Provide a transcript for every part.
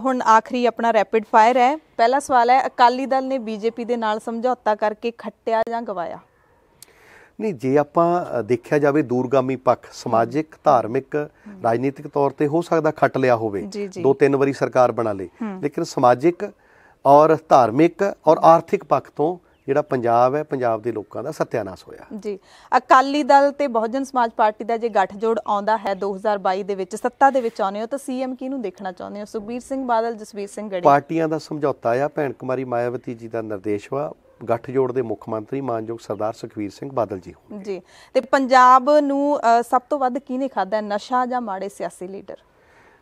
ਹੁਣ ਆਖਰੀ ਆਪਣਾ ਰੈਪਿਡ ਫਾਇਰ ਹੈ ਪਹਿਲਾ ਸਵਾਲ ਹੈ ਅਕਾਲੀ ਦਲ ਨੇ ਬੀਜੇਪੀ ਦੇ ਨਾਲ ਸਮਝੌਤਾ ਕਰਕੇ ਖੱਟਿਆ ਜਾਂ ਗਵਾਇਆ ਨਹੀਂ ਜੇ ਆਪਾਂ ਦੇਖਿਆ ਜਾਵੇ ਦੂਰਗਾਮੀ ਪੱਖ ਸਮਾਜਿਕ ਧਾਰਮਿਕ ਰਾਜਨੀਤਿਕ ਤੌਰ ਤੇ ਹੋ ਸਕਦਾ ਖੱਟ ਲਿਆ ਹੋਵੇ ਦੋ ਤਿੰਨ ਵਾਰੀ ਸਰਕਾਰ ਬਣਾ ਲੇ ਲੇਕਿਨ ਸਮਾਜਿਕ ਔਰ ਧਾਰਮਿਕ ਔਰ ਆਰਥਿਕ ਪੱਖ ਤੋਂ ਜਿਹੜਾ ਪੰਜਾਬ ਹੈ ਪੰਜਾਬ ਦੇ ਲੋਕਾਂ ਦਾ ਸਤਿਆਨਾਸ਼ ਹੋਇਆ ਜੀ ਅਕਾਲੀ ਦਲ ਤੇ ਬਹੁਜਨ ਸਮਾਜ ਪਾਰਟੀ ਦਾ ਜੇ ਗੱਠਜੋੜ ਆਉਂਦਾ ਹੈ 2022 ਦੇ ਵਿੱਚ ਸੱਤਾ ਦੇ ਵਿੱਚ ਆਉਣੇ ਹੋ ਤਾਂ ਸੀਐਮ ਕਿਹਨੂੰ ਦੇਖਣਾ ਚਾਹੁੰਦੇ ਹੋ ਸੁਖਬੀਰ ਸਿੰਘ ਬਾਦਲ ਜਸਵੀਰ ਸਿੰਘ ਗੜੀ ਪਾਰਟੀਆਂ ਦਾ ਸਮਝੌਤਾ ਆ ਭੈਣ ਕੁਮਾਰੀ ਮਾਇਆਵਤੀ ਜੀ ਦਾ ਨਿਰਦੇਸ਼ ਵਾ ਗੱਠਜੋੜ ਦੇ ਮੁੱਖ ਮੰਤਰੀ ਮਾਨਯੋਗ ਸਰਦਾਰ ਸੁਖਵੀਰ ਸਿੰਘ ਬਾਦਲ ਜੀ ਹੋ ਜੀ ਤੇ ਪੰਜਾਬ ਨੂੰ ਸਭ ਤੋਂ ਵੱਧ ਕਿਹਨੇ ਖਾਦਾ ਹੈ ਨਸ਼ਾ ਜਾਂ ਮਾੜੇ ਸਿਆਸੀ ਲੀਡਰ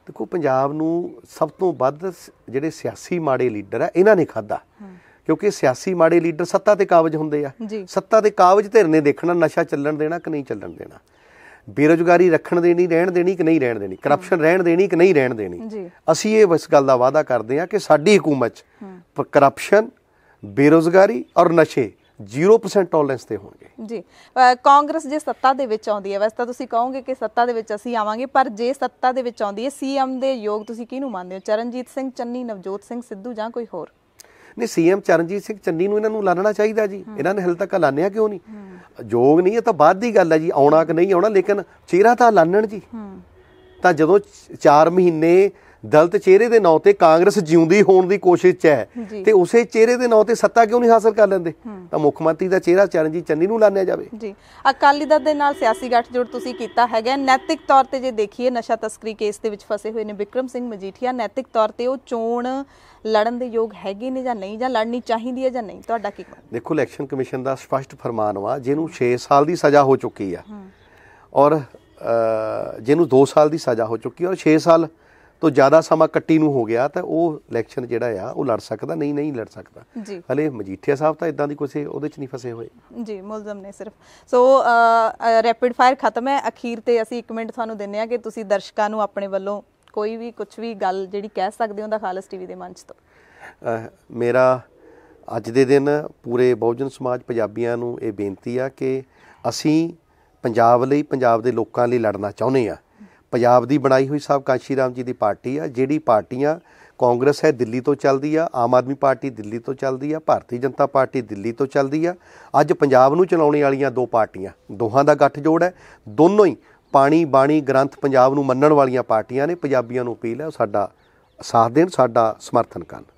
ਦੇਖੋ ਪੰਜਾਬ ਨੂੰ ਸਭ ਤੋਂ ਵੱਧ ਜਿਹੜੇ ਸਿਆਸੀ ਮਾੜੇ ਲੀਡਰ ਆ ਇਹਨਾਂ ਨੇ ਖਾਦਾ ਕਿਉਂਕਿ ਸਿਆਸੀ ਮਾੜੇ ਲੀਡਰ ਸੱਤਾ ਤੇ ਕਾਬਜ ਹੁੰਦੇ ਆ ਸੱਤਾ ਤੇ ਕਾਬਜ ਧਿਰ ਨੇ ਦੇਖਣਾ ਨਸ਼ਾ ਚੱਲਣ ਦੇਣਾ ਕਿ ਨਹੀਂ ਚੱਲਣ ਦੇਣਾ ਬੇਰੋਜ਼ਗਾਰੀ ਰੱਖਣ ਦੇਣੀ ਰਹਿਣ ਦੇਣੀ ਕਿ ਨਹੀਂ ਰਹਿਣ ਦੇਣੀ ਕਰਪਸ਼ਨ ਰਹਿਣ ਦੇਣੀ ਕਿ ਨਹੀਂ ਰਹਿਣ ਦੇਣੀ ਅਸੀਂ ਇਹ ਇਸ ਗੱਲ ਦਾ ਵਾਅਦਾ ਕਰਦੇ ਆ ਕਿ ਸਾਡੀ ਹਕੂਮਤ 'ਚ ਕਰਪਸ਼ਨ ਬੇਰੋਜ਼ਗਾਰੀ ਔਰ ਨਸ਼ੇ 0% ਟੋਲਰੈਂਸ ਤੇ ਹੋਣਗੇ ਜੀ ਕਾਂਗਰਸ ਜੇ ਸੱਤਾ ਦੇ ਵਿੱਚ ਆਉਂਦੀ ਹੈ ਵੈਸੇ ਤਾਂ ਤੁਸੀਂ ਕਹੋਗੇ ਕਿ ਸੱਤਾ ਦੇ ਵਿੱਚ ਅਸੀਂ ਆਵਾਂਗੇ ਪਰ ਜੇ ਸੱਤਾ ਦੇ ਵਿੱਚ ਆਉਂਦੀ ਹੈ ਸੀਐਮ ਦੇ ਯੋਗ ਤੁਸੀਂ ਕਿਹਨੂੰ ਮੰਨਦੇ ਹੋ ਚਰਨਜੀਤ ਸਿੰਘ ਚੰਨੀ ਨਵਜੋਤ ਸਿੰਘ ਸਿੱਧੂ ਜਾਂ ਕੋਈ ਹੋਰ ਨਹੀਂ ਸੀਐਮ ਚਰਨਜੀਤ ਸਿੰਘ ਚੰਨੀ ਨੂੰ ਇਹਨਾਂ ਨੂੰ ਲਾਣਨਾ ਚਾਹੀਦਾ ਜੀ ਇਹਨਾਂ ਨੇ ਹਲ ਤੱਕ ਲਾਣਿਆ ਕਿਉਂ ਨਹੀਂ ਜੋਗ ਨਹੀਂ ਇਹ ਤਾਂ ਬਾਅਦ ਦੀ ਗੱਲ ਹੈ ਜੀ ਆਉਣਾ ਕਿ ਨਹੀਂ ਆਉਣਾ ਲੇਕਿਨ ਚਿਹਰਾ ਤਾਂ ਲਾਣਨ ਜੀ ਤਾਂ ਜਦੋਂ 4 ਮਹੀਨੇ ਦਲਤ ਚਿਹਰੇ ਦੇ ਨਾਂ ਤੇ ਕਾਂਗਰਸ ਜਿਉਂਦੀ ਹੋਣ ਦੀ ਕੋਸ਼ਿਸ਼ 'ਚ ਹੈ ਤੇ ਉਸੇ ਚਿਹਰੇ ਦੇ ਨਾਂ ਤੇ ਸੱਤਾ ਕਿਉਂ ਨਹੀਂ ਹਾਸਲ ਕਰ ਲੈਂਦੇ ਤਾਂ ਮੁੱਖ ਮੰਤਰੀ ਦਾ ਚਿਹਰਾ ਚਰਨਜੀਤ ਚੰਨੀ ਨੂੰ ਲਾਣਿਆ ਜਾਵੇ ਜੀ ਅਕਾਲੀ ਦਲ ਦੇ ਨਾਲ ਸਿਆਸੀ ਗੱਠਜੋੜ ਤੁਸੀਂ ਕੀਤਾ ਹੈਗਾ ਨੈਤਿਕ ਤੌਰ ਤੇ ਜੇ ਦੇਖੀਏ ਨਸ਼ਾ ਤਸਕਰੀ ਕੇਸ ਦੇ ਵਿੱਚ ਫਸੇ ਹੋਏ ਨੇ ਵਿਕਰਮ ਸਿੰਘ ਮਜੀਠੀਆ ਨੈਤਿਕ ਤੌਰ ਤੇ ਉਹ ਚੋਣ ਲੜਨ ਦੇ ਯੋਗ ਹੈਗੇ ਨੇ ਜਾਂ ਨਹੀਂ ਜਾਂ ਲੜਨੀ ਚਾਹੀਦੀ ਹੈ ਜਾਂ ਨਹੀਂ ਤੁਹਾਡਾ ਕੀ ਕਹਿਣਾ ਦੇਖੋ ਇਲੈਕਸ਼ਨ ਕਮਿਸ਼ਨ ਦਾ ਸਪਸ਼ਟ ਫਰਮਾਨ ਵਾ ਜਿਹਨੂੰ 6 ਸਾਲ ਦੀ ਸਜ਼ਾ ਹੋ ਚੁੱਕੀ ਆ ਔਰ ਜਿਹਨੂੰ 2 ਸਾਲ ਦੀ ਸਜ਼ਾ ਹੋ ਚੁੱਕੀ ਔਰ 6 ਸਾਲ ਤੋਂ ਜ਼ਿਆਦਾ ਸਮਾਂ ਕੱਟੀ ਨੂੰ ਹੋ ਗਿਆ ਤਾਂ ਉਹ ਇਲੈਕਸ਼ਨ ਜਿਹੜਾ ਆ ਉਹ ਲੜ ਸਕਦਾ ਨਹੀਂ ਨਹੀਂ ਲੜ ਸਕਦਾ ਹਲੇ ਮਜੀਠੀਆ ਸਾਹਿਬ ਤਾਂ ਇਦਾਂ ਦੀ ਕੋਈ ਉਹਦੇ 'ਚ ਨਹੀਂ ਫਸੇ ਹੋਏ ਜੀ ਮੁਲਜ਼ਮ ਨੇ ਸਿਰਫ ਸੋ ਰੈਪਿਡ ਫਾਇਰ ਖਤਮ ਹੈ ਅਖੀਰ ਤੇ ਅਸੀਂ 1 ਮਿੰਟ ਤੁਹਾਨੂੰ ਦਿੰਨੇ ਆ ਕਿ ਤੁਸੀਂ ਦਰਸ਼ਕਾਂ ਨੂੰ ਆਪਣੇ ਵੱਲੋਂ ਕੋਈ ਵੀ ਕੁਝ ਵੀ ਗੱਲ ਜਿਹੜੀ ਕਹਿ ਸਕਦੇ ਹੋ ਦਾ ਖਾਲਸ ਟੀਵੀ ਦੇ ਮੰਚ ਤੋਂ ਮੇਰਾ ਅੱਜ ਦੇ ਦਿਨ ਪੂਰੇ ਬਹੁਜਨ ਸਮਾਜ ਪੰਜਾਬੀਆਂ ਨੂੰ ਇਹ ਬੇਨਤੀ ਆ ਕਿ ਅਸੀਂ ਪੰਜਾਬ ਲਈ ਪੰਜਾਬ ਦੇ ਲੋਕਾਂ ਲਈ ਲੜਨਾ ਚਾਹੁੰਦੇ ਆ ਪੰਜਾਬ ਦੀ ਬਣਾਈ ਹੋਈ ਸਭ ਕਾਸ਼ੀ ਰਾਮ ਜੀ ਦੀ ਪਾਰਟੀ ਆ ਜਿਹੜੀ ਪਾਰਟੀਆਂ ਕਾਂਗਰਸ ਹੈ ਦਿੱਲੀ ਤੋਂ ਚੱਲਦੀ ਆ ਆਮ ਆਦਮੀ ਪਾਰਟੀ ਦਿੱਲੀ ਤੋਂ ਚੱਲਦੀ ਆ ਭਾਰਤੀ ਜਨਤਾ ਪਾਰਟੀ ਦਿੱਲੀ ਤੋਂ ਚੱਲਦੀ ਆ ਅੱਜ ਪੰਜਾਬ ਨੂੰ ਚਲਾਉਣ ਵਾਲੀਆਂ ਦੋ ਪਾਰਟੀਆਂ ਦੋਹਾਂ ਦਾ ਗੱਠਜੋੜ ਹੈ ਦੋਨੋਂ ਹੀ ਪਾਣੀ ਬਾਣੀ ਗ੍ਰੰਥ ਪੰਜਾਬ ਨੂੰ ਮੰਨਣ ਵਾਲੀਆਂ ਪਾਰਟੀਆਂ ਨੇ ਪੰਜਾਬੀਆਂ ਨੂੰ ਅਪੀਲ ਹੈ ਸਾਡਾ ਸਾਥ ਦੇਣ ਸਾਡਾ ਸਮਰਥਨ ਕਰਨ